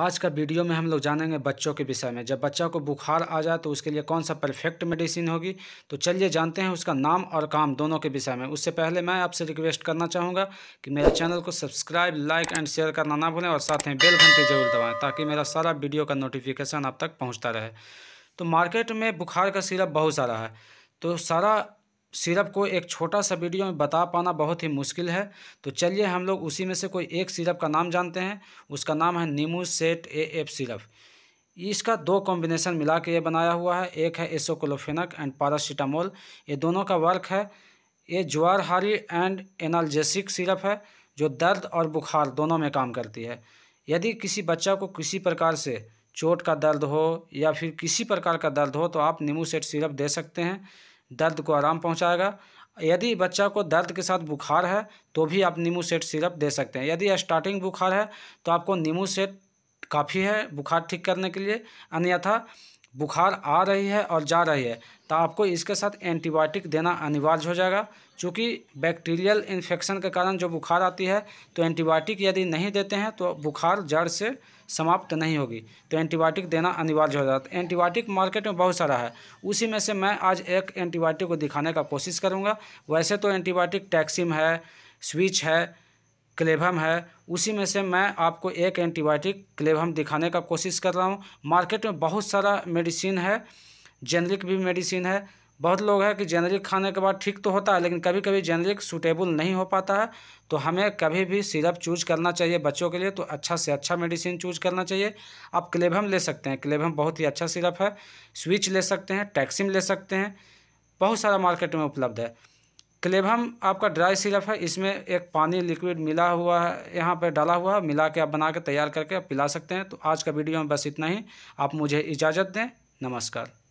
आज का वीडियो में हम लोग जानेंगे बच्चों के विषय में जब बच्चा को बुखार आ जाए तो उसके लिए कौन सा परफेक्ट मेडिसिन होगी तो चलिए जानते हैं उसका नाम और काम दोनों के विषय में उससे पहले मैं आपसे रिक्वेस्ट करना चाहूँगा कि मेरे चैनल को सब्सक्राइब लाइक एंड शेयर करना ना भूलें और साथ में बेल घंटे जरूर दबाएँ ताकि मेरा सारा वीडियो का नोटिफिकेशन आप तक पहुँचता रहे तो मार्केट में बुखार का सिरप बहुत सारा है तो सारा सिरप को एक छोटा सा वीडियो में बता पाना बहुत ही मुश्किल है तो चलिए हम लोग उसी में से कोई एक सिरप का नाम जानते हैं उसका नाम है Neemu set A F syrup इसका दो कॉम्बिनेशन मिला के ये बनाया हुआ है एक है एसोकोलोफिनक एंड पारासीटामोल ये दोनों का वर्क है ये ज्वारहारी एंड एनाल्जेसिक सिरप है जो दर्द और बुखार दोनों में काम करती है यदि किसी बच्चा को किसी प्रकार से चोट का दर्द हो या फिर किसी प्रकार का दर्द हो तो आप नीमू सेट सिरप दे सकते हैं दर्द को आराम पहुंचाएगा यदि बच्चा को दर्द के साथ बुखार है तो भी आप नींबू सेट सिरप दे सकते हैं यदि स्टार्टिंग बुखार है तो आपको नींबू सेट काफ़ी है बुखार ठीक करने के लिए अन्यथा बुखार आ रही है और जा रही है तो आपको इसके साथ एंटीबायोटिक देना अनिवार्य हो जाएगा क्योंकि बैक्टीरियल इन्फेक्शन के कारण जो बुखार आती है तो एंटीबायोटिक यदि नहीं देते हैं तो बुखार जड़ से समाप्त नहीं होगी तो एंटीबायोटिक देना अनिवार्य हो जाता है एंटीबायोटिक मार्केट में बहुत सारा है उसी में से मैं आज एक एंटीबायोटिक को दिखाने का कोशिश करूँगा वैसे तो एंटीबायोटिक टैक्सिम है स्विच है क्लेभम है उसी में से मैं आपको एक एंटीबायोटिक क्लेभम दिखाने का कोशिश कर रहा हूँ मार्केट में बहुत सारा मेडिसिन है जेनरिक भी मेडिसिन है बहुत लोग हैं कि जेनरिक खाने के बाद ठीक तो होता है लेकिन कभी कभी जेनरिक सूटेबल नहीं हो पाता है तो हमें कभी भी सिरप चूज करना चाहिए बच्चों के लिए तो अच्छा से अच्छा मेडिसिन चूज करना चाहिए आप क्लेभम ले सकते हैं क्लेभम बहुत ही अच्छा सिरप है स्विच ले सकते हैं टैक्सिम ले सकते हैं बहुत सारा मार्केट में उपलब्ध है क्लेभम आपका ड्राई सिरप है इसमें एक पानी लिक्विड मिला हुआ है यहाँ पर डाला हुआ है मिला के आप बना के तैयार करके आप पिला सकते हैं तो आज का वीडियो में बस इतना ही आप मुझे इजाज़त दें नमस्कार